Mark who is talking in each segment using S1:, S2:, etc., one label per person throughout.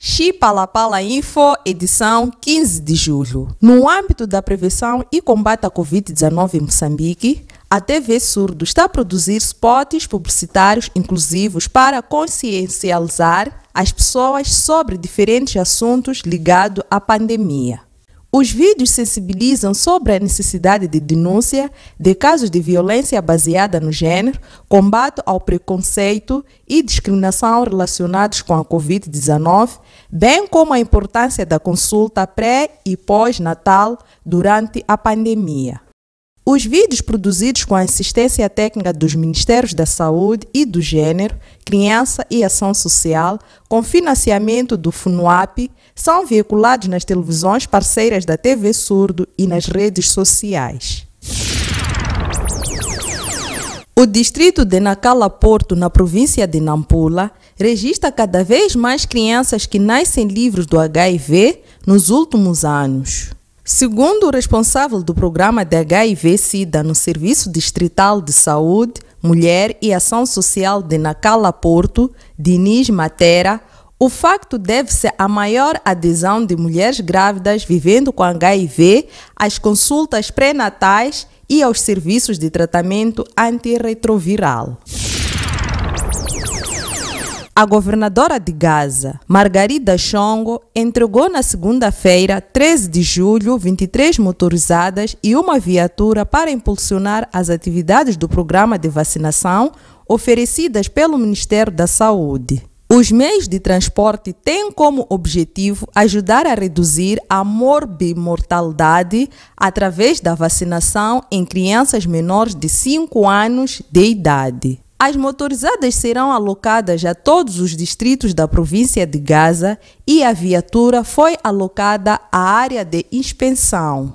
S1: Chipalapala Info, edição 15 de julho. No âmbito da prevenção e combate à Covid-19 em Moçambique, a TV Surdo está a produzir spots publicitários inclusivos para consciencializar as pessoas sobre diferentes assuntos ligados à pandemia. Os vídeos sensibilizam sobre a necessidade de denúncia de casos de violência baseada no gênero, combate ao preconceito e discriminação relacionados com a Covid-19, bem como a importância da consulta pré e pós-natal durante a pandemia. Os vídeos produzidos com a assistência técnica dos Ministérios da Saúde e do Gênero, Criança e Ação Social, com financiamento do FUNUAP, são veiculados nas televisões parceiras da TV Surdo e nas redes sociais. O distrito de Nacala Porto, na província de Nampula, registra cada vez mais crianças que nascem livres do HIV nos últimos anos. Segundo o responsável do programa de HIV-Sida no Serviço Distrital de Saúde, Mulher e Ação Social de Nacala Porto, Diniz Matera, o facto deve-se à maior adesão de mulheres grávidas vivendo com HIV às consultas pré-natais e aos serviços de tratamento antirretroviral. A governadora de Gaza, Margarida Chongo, entregou na segunda-feira, 13 de julho, 23 motorizadas e uma viatura para impulsionar as atividades do programa de vacinação oferecidas pelo Ministério da Saúde. Os meios de transporte têm como objetivo ajudar a reduzir a morbimortalidade através da vacinação em crianças menores de 5 anos de idade. As motorizadas serão alocadas a todos os distritos da província de Gaza e a viatura foi alocada à área de inspeção.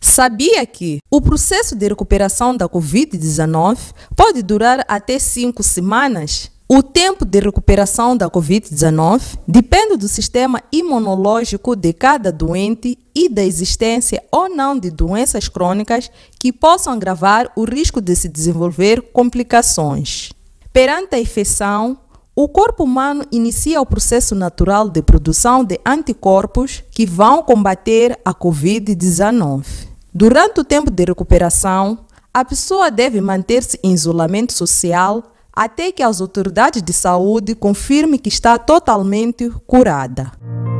S1: Sabia que o processo de recuperação da Covid-19 pode durar até cinco semanas? O tempo de recuperação da Covid-19 depende do sistema imunológico de cada doente e da existência ou não de doenças crônicas que possam agravar o risco de se desenvolver complicações. Perante a infecção, o corpo humano inicia o processo natural de produção de anticorpos que vão combater a Covid-19. Durante o tempo de recuperação, a pessoa deve manter-se em isolamento social até que as autoridades de saúde confirmem que está totalmente curada.